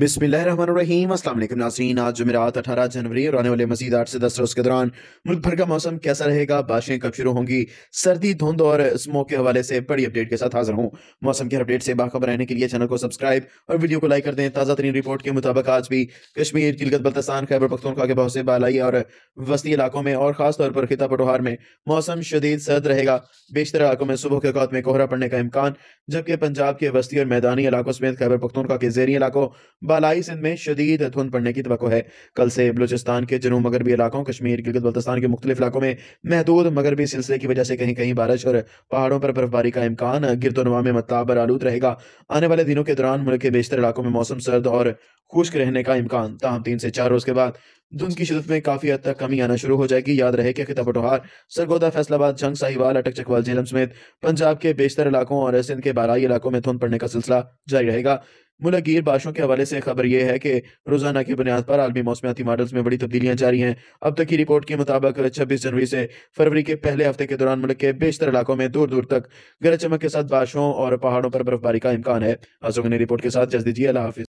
बिस्मिल्लाम आज जुमेरात अठारह जनवरी और आने वाले मजीद आठ से दस रोज के दौरान मुल्क भर का मौसम कैसा रहेगा बारिशें कब शुरू होंगी सर्दी धुंध और स्मोक के हवाले से बड़ी अपडेट के साथ हाजिर हूँ मौसम के अपडेट से बाखबर रहने के लिए चैनल को सब्सक्राइब और वीडियो को लाइक कर दें ताज़ा तरीन रिपोर्ट के मुताबिक आज भी कश्मीर किलगत बल्तस्तान खैबर पख्तूनखा के बहुत से बालाई और वस्ती इलाकों में और खासतौर पर खिता पटोहार में मौसम शदीद सर्द रहेगा बेशतर इलाकों में सुबह के अवत में कोहरा पड़ने का इम्कान जबकि पंजाब के वस्ती और मैदानी इलाकों समेत खैबर पख्तुनखा के जेरी इलाकों बालाई सिंध में शदीद धुंध पड़ने की तो है कल से बलूचिस्तान के जनूब मगरबी इलाकों कश्मीर गिलगित बल्तिस्तान के मुख्तलिफ इलाकों में महदूद मगरबी सिलसिले की वजह से कहीं कहीं बारिश और पहाड़ों पर बर्फबारी का इम्कान गिरदोनवा में मतलाबर आलूद रहेगा आने वाले दिनों के दौरान मुल्क के बेशतर इलाकों में मौसम सर्द और खुश्क रहने का इम्कान तहम तीन से चार रोज के बाद धुंध की शिदत में काफी हद तक कमी आना शुरू हो जाएगी याद रहे कि खिताब टोहार सरगोदा फैसलाबाद जंग साहिवाल अटक चकवाल झेलम समेत पंजाब के बेशतर इलाकों और सिंध के बाराई इलाकों में धुंध पड़ने का सिलसिला जारी रहेगा मुलागीर बारिशों के हवाले से खबर यह है कि रोजाना की बुनियाद पर आलमी मौसमियाती मॉडल्स में बड़ी तब्दीलियां जारी हैं अब तक की रिपोर्ट के मुताबिक छब्बीस जनवरी से फरवरी के पहले हफ्ते के दौरान मुल्क के बेशतर इलाकों में दूर दूर तक गरज चमक के साथ बारिशों और पहाड़ों पर बर्फबारी का इम्कान है आसों ने रिपोर्ट के साथ जज दीजिए